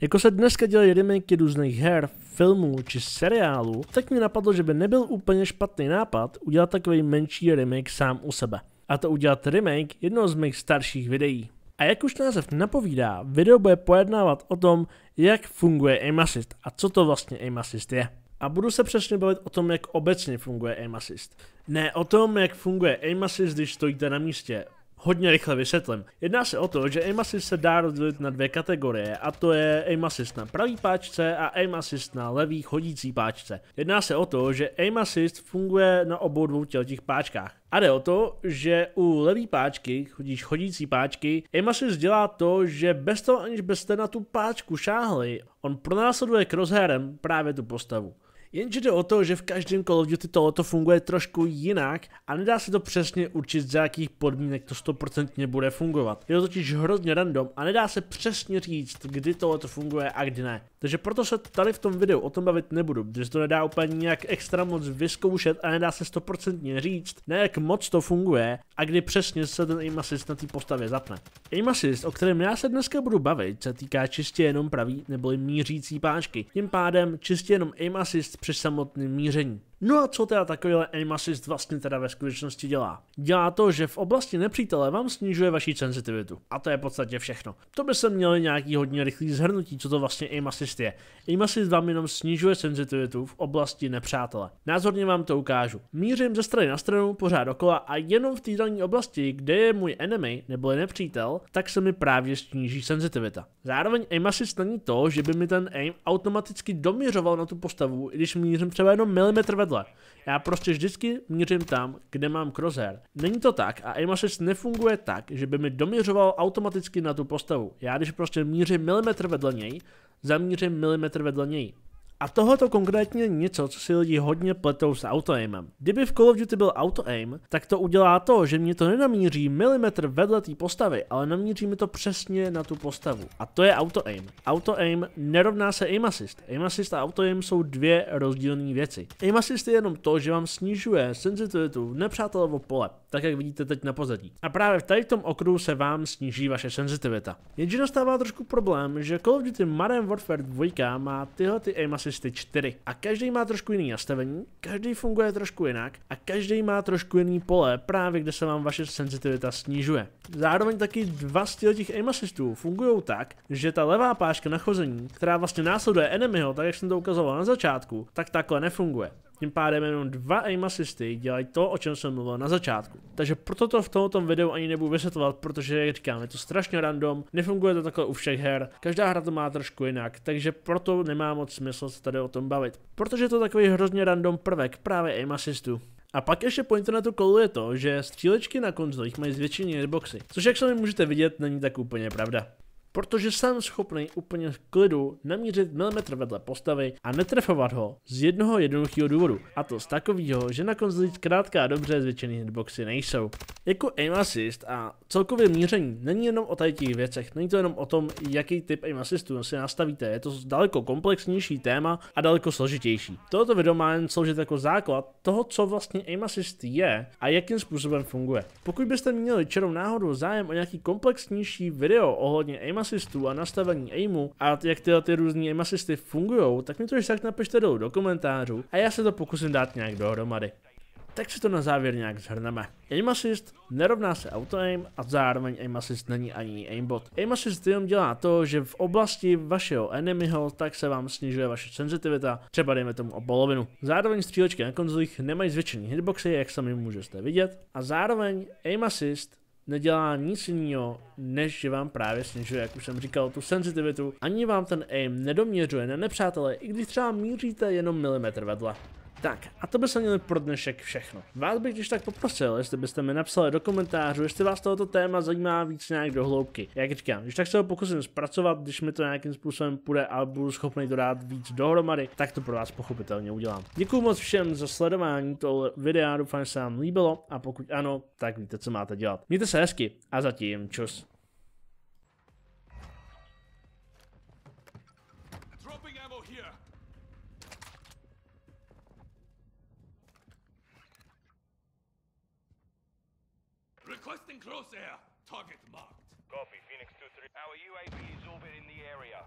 Jako se dneska dělají remakey různých her, filmů či seriálů, tak mi napadlo, že by nebyl úplně špatný nápad udělat takový menší remake sám u sebe. A to udělat remake jednoho z mých starších videí. A jak už název napovídá, video bude pojednávat o tom, jak funguje aim assist a co to vlastně aim assist je. A budu se přesně bavit o tom, jak obecně funguje aim assist. Ne o tom, jak funguje aim assist, když stojíte na místě, hodně rychle vysvětlím. Jedná se o to, že aim assist se dá rozdělit na dvě kategorie a to je aim assist na pravý páčce a aim assist na levý chodící páčce. Jedná se o to, že aim assist funguje na obou dvou těch páčkách. A jde o to, že u levý páčky, chodíš chodící páčky, aim assist dělá to, že bez toho aniž byste na tu páčku šáhli, on pronásleduje crosshairem právě tu postavu. Jenže jde o to, že v každém Call of Duty tohoto funguje trošku jinak a nedá se to přesně určit, za jakých podmínek to stoprocentně bude fungovat. Je to totiž hrozně random a nedá se přesně říct, kdy tohoto funguje a kdy ne. Takže proto se tady v tom videu o tom bavit nebudu, protože to nedá úplně nějak extra moc vyzkoušet a nedá se stoprocentně říct, ne jak moc to funguje a kdy přesně se ten aim assist na té postavě zapne. Aim assist, o kterém já se dneska budu bavit, se týká čistě jenom pravý neboli mířící páčky. Tím pádem čistě jenom aim assist při samotném míření. No a co teda takovýhle aim assist vlastně teda ve skutečnosti dělá? Dělá to, že v oblasti nepřítele vám snižuje vaši senzitivitu. A to je v podstatě všechno. To by se měli nějaký hodně rychlý zhrnutí, co to vlastně aim assist je. Aim assist vám jenom snižuje senzitivitu v oblasti nepřátele. Názorně vám to ukážu. Mířím ze strany na stranu, pořád dokola a jenom v té dané oblasti, kde je můj enemy nebo je nepřítel, tak se mi právě sníží senzitivita. Zároveň aim assist není to, že by mi ten aim automaticky doměřoval na tu postavu, i když mířím třeba jenom milimetr vedle. Já prostě vždycky měřím tam, kde mám crosshair. Není to tak a aim assist nefunguje tak, že by mi doměřoval automaticky na tu postavu. Já když prostě mířím milimetr vedle něj, zamířím milimetr vedle něj. A tohoto konkrétně něco, co si lidi hodně pletou s autoaimem. Kdyby v Call of Duty byl autoaim, tak to udělá to, že mě to nenamíří milimetr vedle té postavy, ale namíří mi to přesně na tu postavu. A to je autoaim. Autoaim nerovná se aim assist. Aim assist a autoaim jsou dvě rozdílné věci. Aim assist je jenom to, že vám snižuje senzitivitu v nepřátelovo pole tak jak vidíte teď na pozadí. A právě v tady tom okruhu se vám sníží vaše senzitivita. Jenže nastává trošku problém, že Call of Duty Modern Warfare 2 má tyhle ty aim assisty 4 a každý má trošku jiný nastavení, každý funguje trošku jinak a každý má trošku jiný pole, právě kde se vám vaše senzitivita snižuje. Zároveň taky dva z těch aim assistů fungují tak, že ta levá páška na chození, která vlastně následuje enemyho, tak jak jsem to ukazoval na začátku, tak takhle nefunguje. Tím pádem jenom dva aim assisty dělají to, o čem jsem mluvil na začátku. Takže proto to v tomto videu ani nebudu vysvětlovat, protože jak říkám, je to strašně random, nefunguje to takhle u všech her, každá hra to má trošku jinak, takže proto nemá moc smysl se tady o tom bavit. Protože je to takový hrozně random prvek právě aim assistu. A pak ještě po internetu koluje to, že střílečky na konzolích mají zvětšení hitboxy, což jak sami můžete vidět, není tak úplně pravda protože jsem schopný úplně v klidu namířit milimetr vedle postavy a netrefovat ho z jednoho jednoduchého důvodu, a to z takového, že na konzolích krátká a dobře zvětšený hitboxy nejsou jako aim assist a celkově míření není jenom o tady těch věcech, není to jenom o tom, jaký typ aim assistu si nastavíte, je to daleko komplexnější téma a daleko složitější. Toto video má jen sloužit jako základ toho, co vlastně aim assist je a jakým způsobem funguje. Pokud byste měli čerou náhodou zájem o nějaký komplexnější video ohledně aim assistu a nastavení aimu a jak tyhle ty různé aim assisty fungují, tak mi to ještě tak napište dolů do komentářů a já se to pokusím dát nějak dohromady tak si to na závěr nějak zhrneme. Aim Assist nerovná se auto aim a zároveň Aim Assist není ani aimbot. Aim Assist jenom dělá to, že v oblasti vašeho enemyho tak se vám snižuje vaše senzitivita, třeba dejme tomu o polovinu. Zároveň střílečky na konzolích nemají zvětšený hitboxy, jak sami můžete vidět, a zároveň Aim Assist nedělá nic jiného, než že vám právě snižuje, jak už jsem říkal, tu senzitivitu, ani vám ten aim nedoměřuje na nepřátele, i když třeba míříte jenom milimetr vedle. Tak a to by se měli pro dnešek všechno. Vás bych když tak poprosil, jestli byste mi napsali do komentářů, jestli vás tohoto téma zajímá víc nějak do hloubky. Jak říkám, když tak se ho pokusím zpracovat, když mi to nějakým způsobem půjde a budu schopný dodat víc dohromady, tak to pro vás pochopitelně udělám. Děkuji moc všem za sledování toho videa, doufám, že se vám líbilo a pokud ano, tak víte, co máte dělat. Mějte se hezky a zatím čus. Requesting close air. Target marked. Copy, Phoenix 2-3. Our UAV is orbiting the area.